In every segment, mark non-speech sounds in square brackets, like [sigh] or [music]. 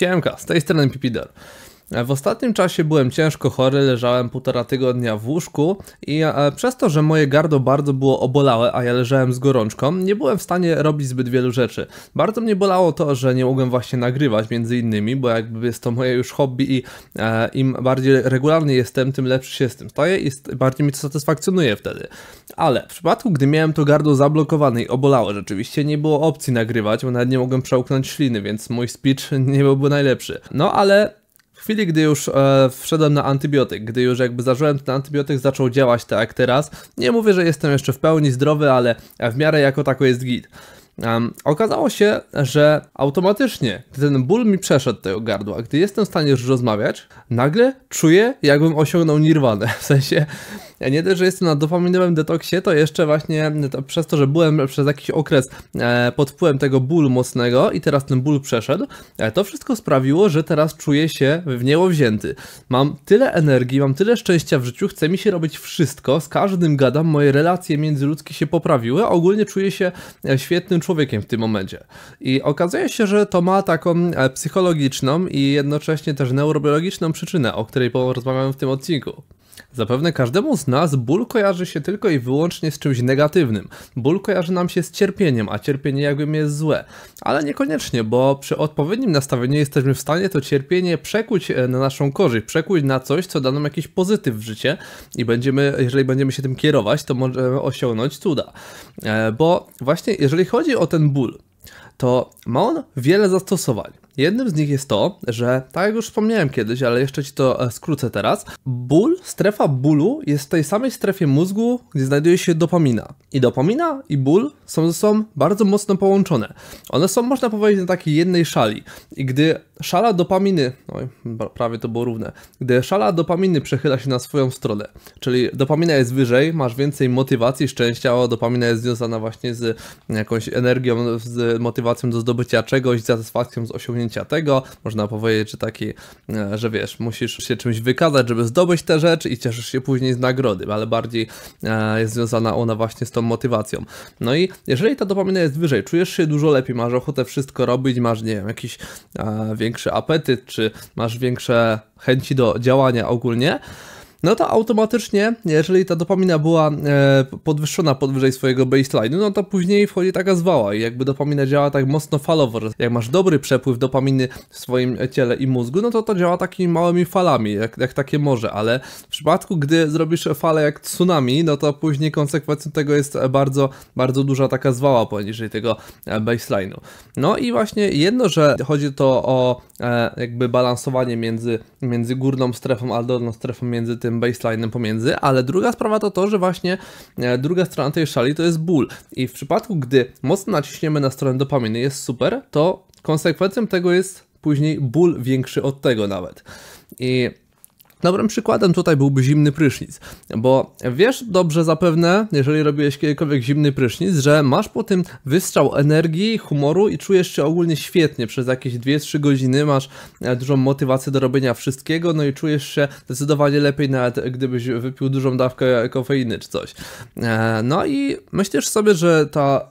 Siemka, z tej strony Pipider. E, w ostatnim czasie byłem ciężko chory, leżałem półtora tygodnia w łóżku i e, przez to, że moje gardło bardzo było obolałe, a ja leżałem z gorączką, nie byłem w stanie robić zbyt wielu rzeczy. Bardzo mnie bolało to, że nie mogłem właśnie nagrywać między innymi, bo jakby jest to moje już hobby i e, im bardziej regularny jestem, tym lepszy się z tym staję i bardziej mi to satysfakcjonuje wtedy. Ale w przypadku, gdy miałem to gardło zablokowane i obolałe, rzeczywiście nie było opcji nagrywać, bo nawet nie mogłem przełknąć śliny, więc mój speech nie byłby najlepszy. No ale w chwili, gdy już e, wszedłem na antybiotyk, gdy już jakby zażyłem ten antybiotyk, zaczął działać tak jak teraz. Nie mówię, że jestem jeszcze w pełni zdrowy, ale w miarę jako tako jest git. Um, okazało się, że automatycznie, gdy ten ból mi przeszedł tego gardła, gdy jestem w stanie już rozmawiać, nagle czuję, jakbym osiągnął nirwanę. [laughs] W sensie ja nie dość, że jestem na dopaminowym detoksie, to jeszcze właśnie to przez to, że byłem przez jakiś okres e, pod wpływem tego bólu mocnego i teraz ten ból przeszedł, e, to wszystko sprawiło, że teraz czuję się w niebo wzięty. Mam tyle energii, mam tyle szczęścia w życiu, chce mi się robić wszystko, z każdym gadam, moje relacje międzyludzkie się poprawiły, ogólnie czuję się e, świetnym człowiekiem w tym momencie. I okazuje się, że to ma taką psychologiczną i jednocześnie też neurobiologiczną przyczynę, o której porozmawiamy w tym odcinku. Zapewne każdemu z nas ból kojarzy się tylko i wyłącznie z czymś negatywnym. Ból kojarzy nam się z cierpieniem, a cierpienie jakby jest złe. Ale niekoniecznie, bo przy odpowiednim nastawieniu jesteśmy w stanie to cierpienie przekuć e, na naszą korzyść, przekuć na coś, co da nam jakiś pozytyw w życie i będziemy, jeżeli będziemy się tym kierować, to możemy osiągnąć cuda. E, bo właśnie jeżeli chodzi o ten ból, to ma on wiele zastosowań. Jednym z nich jest to, że, tak jak już wspomniałem kiedyś, ale jeszcze ci to e, skrócę teraz, ból, strefa bólu jest w tej samej strefie mózgu, gdzie znajduje się dopamina. I dopamina i ból są ze sobą bardzo mocno połączone. One są, można powiedzieć, na takiej jednej szali. I gdy szala dopaminy, oj, prawie to było równe, gdy szala dopaminy przechyla się na swoją stronę, czyli dopamina jest wyżej, masz więcej motywacji, szczęścia, o, dopamina jest związana właśnie z jakąś energią, z motywacją do zdobycia czegoś, z satysfakcją z osiągnięciem osiągnięcia tego. Można powiedzieć, że taki, e, że wiesz, musisz się czymś wykazać, żeby zdobyć tę rzecz i cieszysz się później z nagrody, ale bardziej e, jest związana ona właśnie z tą motywacją. No i jeżeli ta dopamina jest wyżej, czujesz się dużo lepiej, masz ochotę wszystko robić, masz, nie wiem, jakiś e, większy apetyt, czy masz większe chęci do działania ogólnie, no to automatycznie, jeżeli ta dopamina była e, podwyższona podwyżej swojego baseline'u, no to później wchodzi taka zwała i jakby dopamina działa tak mocno falowo, że jak masz dobry przepływ dopaminy w swoim ciele i mózgu, no to to działa takimi małymi falami, jak, jak takie morze, ale w przypadku, gdy zrobisz falę jak tsunami, no to później konsekwencją tego jest bardzo, bardzo duża taka zwała poniżej tego e, baseline'u. No i właśnie jedno, że chodzi to o e, jakby balansowanie między, między górną strefą a dolną strefą, między tym tym pomiędzy, ale druga sprawa to to, że właśnie e, druga strona tej szali to jest ból. I w przypadku, gdy mocno naciśniemy na stronę dopaminy, jest super, to konsekwencją tego jest później ból większy od tego nawet. I Dobrym przykładem tutaj byłby zimny prysznic, bo wiesz dobrze zapewne, jeżeli robiłeś kiedykolwiek zimny prysznic, że masz po tym wystrzał energii, humoru i czujesz się ogólnie świetnie przez jakieś 2-3 godziny, masz e, dużą motywację do robienia wszystkiego, no i czujesz się zdecydowanie lepiej nawet gdybyś wypił dużą dawkę kofeiny czy coś. E, no i myślisz sobie, że ta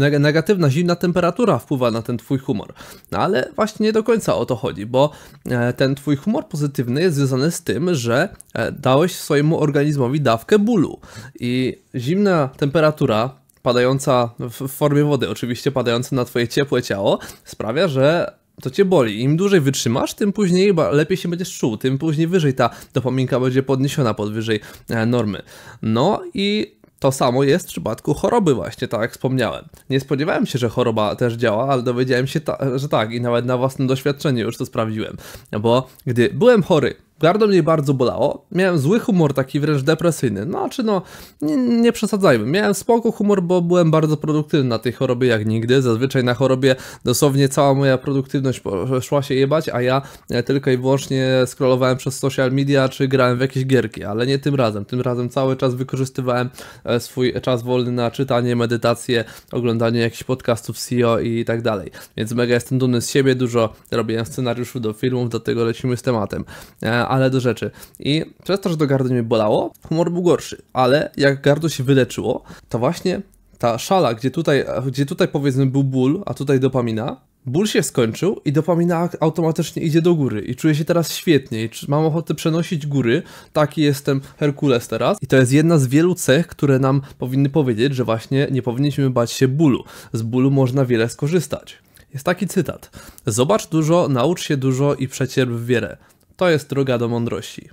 negatywna, zimna temperatura wpływa na ten twój humor. No ale właśnie nie do końca o to chodzi, bo e, ten twój humor pozytywny jest związany z tym, że e, dałeś swojemu organizmowi dawkę bólu. I zimna temperatura padająca w formie wody, oczywiście padająca na twoje ciepłe ciało, sprawia, że to cię boli. Im dłużej wytrzymasz, tym później lepiej się będziesz czuł, tym później wyżej ta dopominka będzie podniesiona podwyżej e, normy. No i to samo jest w przypadku choroby właśnie, tak jak wspomniałem. Nie spodziewałem się, że choroba też działa, ale dowiedziałem się, ta, że tak i nawet na własnym doświadczeniu już to sprawdziłem. Bo gdy byłem chory, Gardło mnie bardzo bolało, miałem zły humor, taki wręcz depresyjny. No, czy no, nie, nie przesadzajmy. Miałem spoko humor, bo byłem bardzo produktywny na tej chorobie jak nigdy. Zazwyczaj na chorobie dosłownie cała moja produktywność szła się jebać, a ja e, tylko i wyłącznie scrollowałem przez social media, czy grałem w jakieś gierki, ale nie tym razem. Tym razem cały czas wykorzystywałem e, swój czas wolny na czytanie, medytację, oglądanie jakichś podcastów CEO i tak dalej. Więc mega jestem dumny z siebie, dużo robiłem scenariuszy do filmów, do tego lecimy z tematem. E, ale do rzeczy. I przez to, że do gardło mnie bolało, humor był gorszy, ale jak gardło się wyleczyło, to właśnie ta szala, gdzie tutaj, gdzie tutaj powiedzmy był ból, a tutaj dopamina, Ból się skończył i dopamina automatycznie idzie do góry i czuję się teraz świetnie i mam ochotę przenosić góry, taki jestem Herkules teraz i to jest jedna z wielu cech, które nam powinny powiedzieć, że właśnie nie powinniśmy bać się bólu, z bólu można wiele skorzystać. Jest taki cytat, zobacz dużo, naucz się dużo i przecierp wiele to jest droga do mądrości.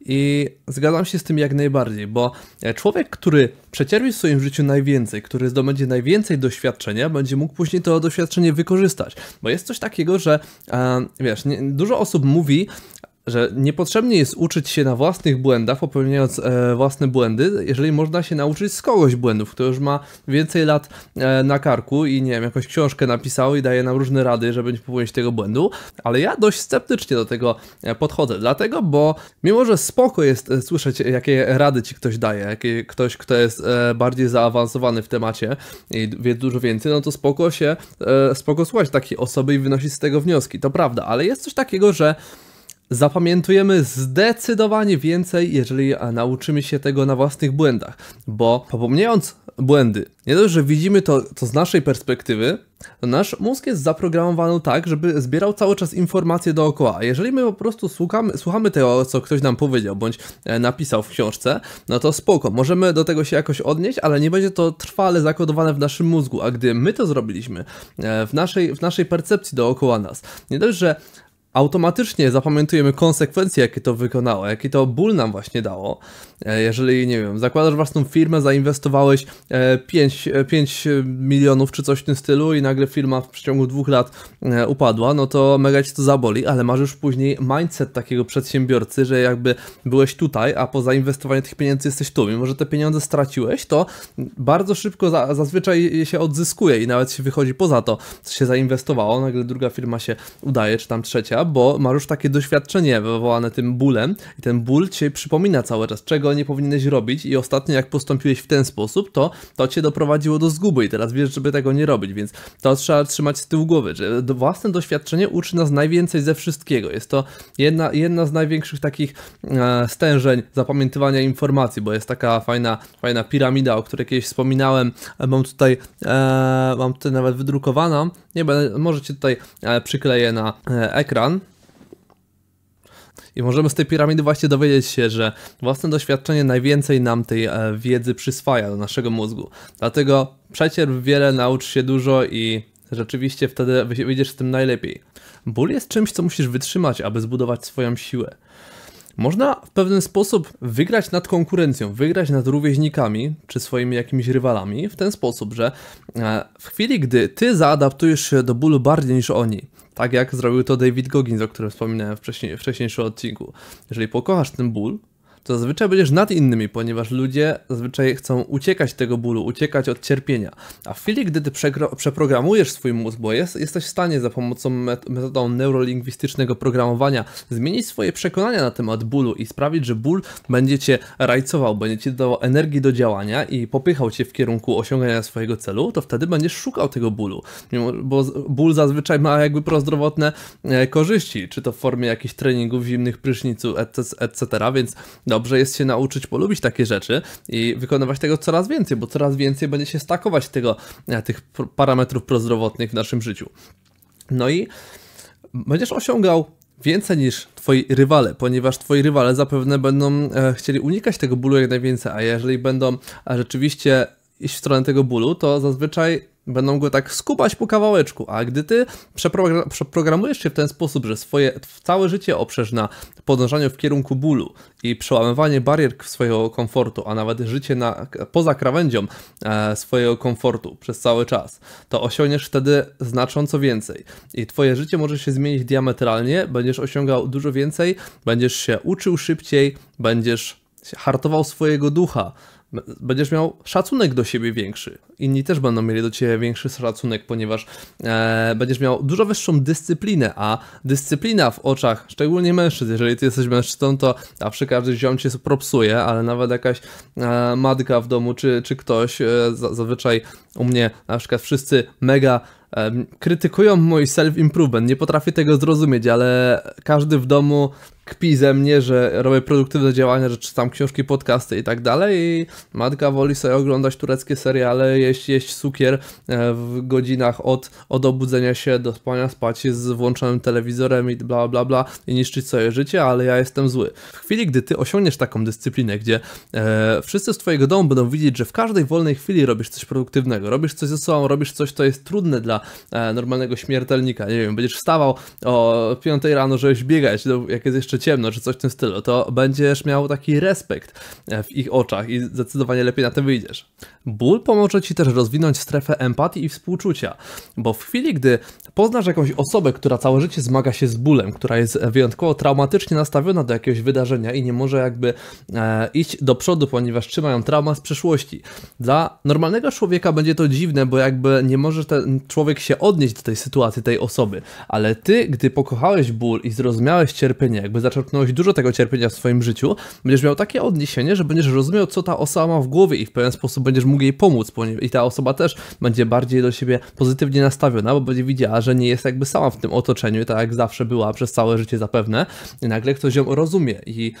I zgadzam się z tym jak najbardziej, bo e, człowiek, który przecierpi w swoim życiu najwięcej, który zdobędzie najwięcej doświadczenia, będzie mógł później to doświadczenie wykorzystać. Bo jest coś takiego, że e, wiesz, nie, dużo osób mówi, że niepotrzebnie jest uczyć się na własnych błędach, popełniając e, własne błędy, jeżeli można się nauczyć z kogoś błędów, kto już ma więcej lat e, na karku i nie wiem, jakąś książkę napisał i daje nam różne rady, żeby nie popełnić tego błędu, ale ja dość sceptycznie do tego e, podchodzę, dlatego, bo mimo, że spoko jest e, słyszeć, e, jakie rady ci ktoś daje, jakie, ktoś, kto jest e, bardziej zaawansowany w temacie i wie dużo więcej, no to spoko się, spoko słuchać takiej osoby i wynosić z tego wnioski, to prawda, ale jest coś takiego, że Zapamiętujemy zdecydowanie więcej, jeżeli e, nauczymy się tego na własnych błędach, bo popełniając błędy, nie dość, że widzimy to, to z naszej perspektywy, to nasz mózg jest zaprogramowany tak, żeby zbierał cały czas informacje dookoła. A jeżeli my po prostu słuchamy, słuchamy tego, co ktoś nam powiedział bądź e, napisał w książce, no to spoko, możemy do tego się jakoś odnieść, ale nie będzie to trwale zakodowane w naszym mózgu. A gdy my to zrobiliśmy e, w naszej, w naszej percepcji dookoła nas, nie dość, że automatycznie zapamiętujemy konsekwencje, jakie to wykonało, jaki to ból nam właśnie dało. E, jeżeli, nie wiem, zakładasz własną firmę, zainwestowałeś 5, e, 5 e, milionów czy coś w tym stylu i nagle firma w przeciągu dwóch lat upadła, no to mega ci to zaboli, ale masz już później mindset takiego przedsiębiorcy, że jakby byłeś tutaj, a po zainwestowaniu tych pieniędzy jesteś tu. Mimo, że te pieniądze straciłeś, to bardzo szybko za, zazwyczaj się odzyskuje i nawet się wychodzi poza to, co się zainwestowało. Nagle druga firma się udaje, czy tam trzecia, bo masz już takie doświadczenie wywołane tym bólem i ten ból cię przypomina cały czas, czego nie powinieneś robić i ostatnio jak postąpiłeś w ten sposób, to to cię doprowadziło do zguby i teraz wiesz, żeby tego nie robić, więc to trzeba trzymać z tyłu głowy, że własne doświadczenie uczy nas najwięcej ze wszystkiego. Jest to jedna, jedna z największych takich e, stężeń zapamiętywania informacji, bo jest taka fajna, fajna piramida, o której kiedyś wspominałem. Mam tutaj, e, mam tutaj nawet wydrukowaną, nie będę, możecie tutaj e, przykleję na e, ekran i możemy z tej piramidy właśnie dowiedzieć się, że własne doświadczenie najwięcej nam tej e, wiedzy przyswaja do naszego mózgu. Dlatego przecierp wiele, naucz się dużo i rzeczywiście wtedy wyjdziesz z tym najlepiej. Ból jest czymś, co musisz wytrzymać, aby zbudować swoją siłę. Można w pewien sposób wygrać nad konkurencją, wygrać nad rówieśnikami czy swoimi jakimiś rywalami w ten sposób, że e, w chwili, gdy ty zaadaptujesz się do bólu bardziej niż oni, tak jak zrobił to David Goggins, o którym wspominałem w wcześniej, wcześniejszym odcinku. Jeżeli pokochasz ten ból, to zazwyczaj będziesz nad innymi, ponieważ ludzie zazwyczaj chcą uciekać tego bólu, uciekać od cierpienia. A w chwili, gdy ty przeprogramujesz swój mózg, bo jest, jesteś w stanie za pomocą met metodą neurolingwistycznego programowania zmienić swoje przekonania na temat bólu i sprawić, że ból będzie cię rajcował, będzie ci dawał energii do działania i popychał cię w kierunku osiągania swojego celu, to wtedy będziesz szukał tego bólu, bo ból zazwyczaj ma jakby prozdrowotne e, korzyści, czy to w formie jakichś treningów zimnych, prysznicu, etc., etc., więc no, dobrze jest się nauczyć polubić takie rzeczy i wykonywać tego coraz więcej, bo coraz więcej będzie się stakować tego, e, tych parametrów prozdrowotnych w naszym życiu. No i będziesz osiągał więcej niż twoi rywale, ponieważ twoi rywale zapewne będą e, chcieli unikać tego bólu jak najwięcej, a jeżeli będą e, rzeczywiście iść w stronę tego bólu, to zazwyczaj Będą go tak skubać po kawałeczku, a gdy ty przeprogramujesz się w ten sposób, że swoje całe życie oprzesz na podążaniu w kierunku bólu i przełamywanie barier swojego komfortu, a nawet życie na, poza krawędzią e, swojego komfortu przez cały czas, to osiągniesz wtedy znacząco więcej. I twoje życie może się zmienić diametralnie, będziesz osiągał dużo więcej, będziesz się uczył szybciej, będziesz hartował swojego ducha, będziesz miał szacunek do siebie większy. Inni też będą mieli do ciebie większy szacunek, ponieważ e, będziesz miał dużo wyższą dyscyplinę, a dyscyplina w oczach, szczególnie mężczyzn, jeżeli ty jesteś mężczyzną, to zawsze każdy ziom cię propsuje, ale nawet jakaś e, matka w domu czy, czy ktoś, e, zazwyczaj u mnie na przykład wszyscy mega e, krytykują mój self-improvement, nie potrafię tego zrozumieć, ale każdy w domu kpi ze mnie, że robię produktywne działania, że czytam książki, podcasty i tak dalej. I matka woli sobie oglądać tureckie seriale, jeść, jeść cukier e, w godzinach od, od obudzenia się do spania, spać z włączonym telewizorem i bla bla bla i niszczyć swoje życie, ale ja jestem zły. W chwili, gdy ty osiągniesz taką dyscyplinę, gdzie e, wszyscy z twojego domu będą widzieć, że w każdej wolnej chwili robisz coś produktywnego, robisz coś ze sobą, robisz coś, co jest trudne dla e, normalnego śmiertelnika, nie wiem, będziesz wstawał o 5 rano, żebyś biegać, jak jest jeszcze czy ciemno, czy coś w tym stylu, to będziesz miał taki respekt e, w ich oczach i zdecydowanie lepiej na tym wyjdziesz. Ból pomoże ci też rozwinąć strefę empatii i współczucia, bo w chwili, gdy poznasz jakąś osobę, która całe życie zmaga się z bólem, która jest wyjątkowo traumatycznie nastawiona do jakiegoś wydarzenia i nie może jakby e, iść do przodu, ponieważ trzymają trauma z przeszłości. Dla normalnego człowieka będzie to dziwne, bo jakby nie może ten człowiek się odnieść do tej sytuacji, tej osoby, ale ty, gdy pokochałeś ból i zrozumiałeś cierpienie, jakby zaczerpnąłeś dużo tego cierpienia w swoim życiu, będziesz miał takie odniesienie, że będziesz rozumiał, co ta osoba ma w głowie i w pewien sposób będziesz mógł jej pomóc, i ta osoba też będzie bardziej do siebie pozytywnie nastawiona, bo będzie widziała, że nie jest jakby sama w tym otoczeniu, tak jak zawsze była przez całe życie zapewne, i nagle ktoś ją rozumie i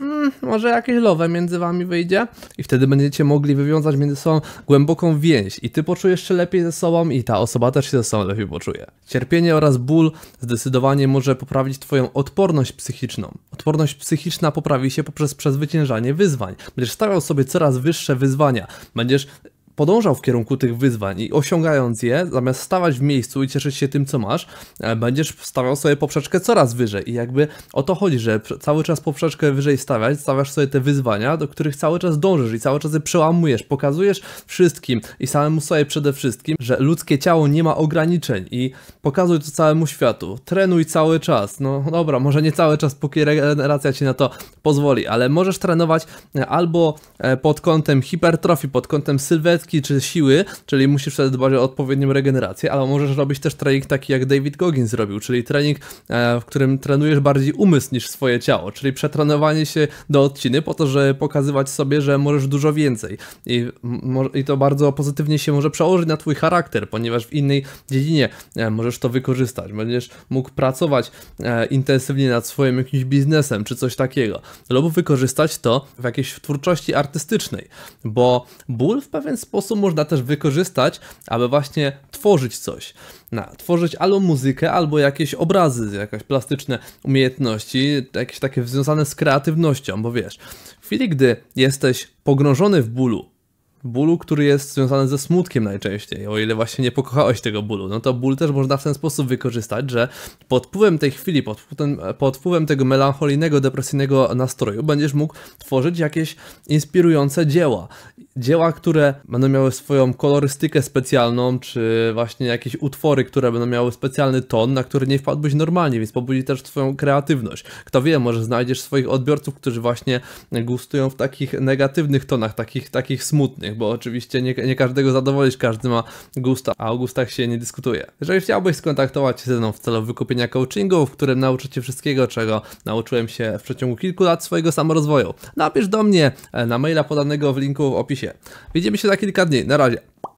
Mm, może jakieś love między wami wyjdzie i wtedy będziecie mogli wywiązać między sobą głęboką więź i ty poczujesz się lepiej ze sobą i ta osoba też się ze sobą lepiej poczuje. Cierpienie oraz ból zdecydowanie może poprawić twoją odporność psychiczną. Odporność psychiczna poprawi się poprzez przezwyciężanie wyzwań. Będziesz stawiał sobie coraz wyższe wyzwania. Będziesz podążał w kierunku tych wyzwań i osiągając je, zamiast stawać w miejscu i cieszyć się tym, co masz, e, będziesz stawiał sobie poprzeczkę coraz wyżej. I jakby o to chodzi, że cały czas poprzeczkę wyżej stawiać, stawiasz sobie te wyzwania, do których cały czas dążysz i cały czas je przełamujesz, pokazujesz wszystkim i samemu sobie przede wszystkim, że ludzkie ciało nie ma ograniczeń i pokazuj to całemu światu. Trenuj cały czas. No dobra, może nie cały czas, póki regeneracja ci na to pozwoli, ale możesz trenować e, albo e, pod kątem hipertrofii, pod kątem sylwetki, czy siły, czyli musisz wtedy dbać o odpowiednią regenerację, ale możesz robić też trening taki jak David Goggins zrobił, czyli trening, e, w którym trenujesz bardziej umysł niż swoje ciało, czyli przetrenowanie się do odciny po to, żeby pokazywać sobie, że możesz dużo więcej i, i to bardzo pozytywnie się może przełożyć na twój charakter, ponieważ w innej dziedzinie e, możesz to wykorzystać, będziesz mógł pracować e, intensywnie nad swoim jakimś biznesem czy coś takiego, lub wykorzystać to w jakiejś twórczości artystycznej, bo ból w pewien sposób sposób można też wykorzystać, aby właśnie tworzyć coś. Na, tworzyć albo muzykę, albo jakieś obrazy, jakieś plastyczne umiejętności, jakieś takie związane z kreatywnością, bo wiesz, w chwili, gdy jesteś pogrążony w bólu, bólu, który jest związany ze smutkiem najczęściej, o ile właśnie nie pokochałeś tego bólu, no to ból też można w ten sposób wykorzystać, że pod wpływem tej chwili, pod wpływem, pod wpływem tego melancholijnego, depresyjnego nastroju będziesz mógł tworzyć jakieś inspirujące dzieła. Dzieła, które będą miały swoją kolorystykę specjalną, czy właśnie jakieś utwory, które będą miały specjalny ton, na który nie wpadłbyś normalnie, więc pobudzi też twoją kreatywność. Kto wie, może znajdziesz swoich odbiorców, którzy właśnie gustują w takich negatywnych tonach, takich, takich smutnych, innych, bo oczywiście nie, nie każdego zadowolić, każdy ma gusta, a o gustach się nie dyskutuje. Jeżeli chciałbyś skontaktować się ze mną w celu wykupienia coachingu, w którym nauczę Cię wszystkiego, czego nauczyłem się w przeciągu kilku lat swojego samorozwoju, napisz do mnie e, na maila podanego w linku w opisie. Widzimy się za kilka dni, na razie.